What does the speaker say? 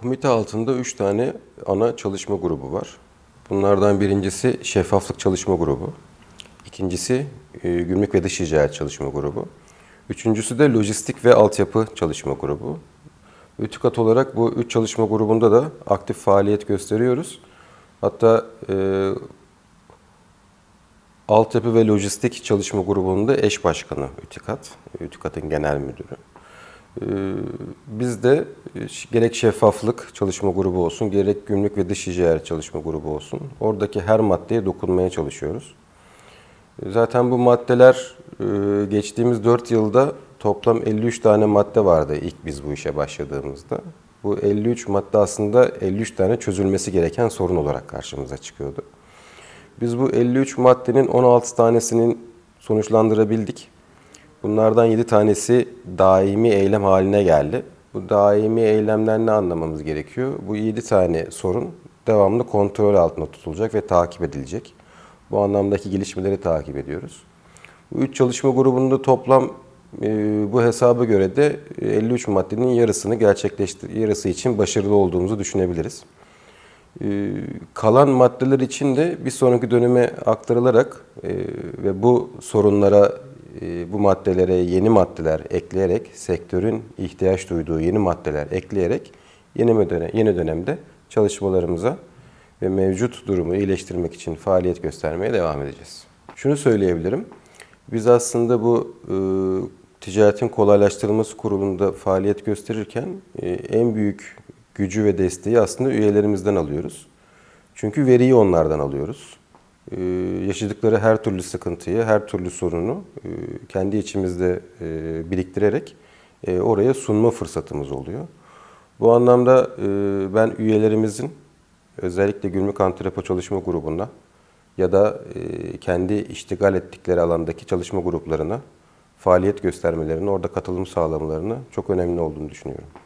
Komite altında üç tane ana çalışma grubu var. Bunlardan birincisi şeffaflık çalışma grubu. İkincisi e, gümrük ve dış ticaret çalışma grubu. Üçüncüsü de lojistik ve altyapı çalışma grubu. Ütükat olarak bu üç çalışma grubunda da aktif faaliyet gösteriyoruz. Hatta e, altyapı ve lojistik çalışma grubunda eş başkanı Ütükat, Ütükat'ın genel müdürü. Ee, biz de e, gerek şeffaflık çalışma grubu olsun, gerek günlük ve dış ticaret çalışma grubu olsun. Oradaki her maddeye dokunmaya çalışıyoruz. Ee, zaten bu maddeler e, geçtiğimiz 4 yılda toplam 53 tane madde vardı ilk biz bu işe başladığımızda. Bu 53 madde aslında 53 tane çözülmesi gereken sorun olarak karşımıza çıkıyordu. Biz bu 53 maddenin 16 tanesinin sonuçlandırabildik. Bunlardan 7 tanesi daimi eylem haline geldi. Bu daimi eylemden ne anlamamız gerekiyor? Bu 7 tane sorun devamlı kontrol altında tutulacak ve takip edilecek. Bu anlamdaki gelişmeleri takip ediyoruz. Bu 3 çalışma grubunda toplam e, bu hesaba göre de 53 e, maddenin yarısını gerçekleştir yarısı için başarılı olduğumuzu düşünebiliriz. E, kalan maddeler için de bir sonraki döneme aktarılarak ve bu sorunlara e, bu maddelere yeni maddeler ekleyerek, sektörün ihtiyaç duyduğu yeni maddeler ekleyerek yeni, dönem, yeni dönemde çalışmalarımıza ve mevcut durumu iyileştirmek için faaliyet göstermeye devam edeceğiz. Şunu söyleyebilirim. Biz aslında bu e, ticaretin kolaylaştırılması kurulunda faaliyet gösterirken e, en büyük gücü ve desteği aslında üyelerimizden alıyoruz. Çünkü veriyi onlardan alıyoruz. Ee, yaşadıkları her türlü sıkıntıyı, her türlü sorunu e, kendi içimizde e, biriktirerek e, oraya sunma fırsatımız oluyor. Bu anlamda ben üyelerimizin özellikle günlük antrepo çalışma grubuna ya da kendi iştigal ettikleri alandaki çalışma gruplarına faaliyet göstermelerini, orada katılım sağlamalarını çok önemli olduğunu düşünüyorum.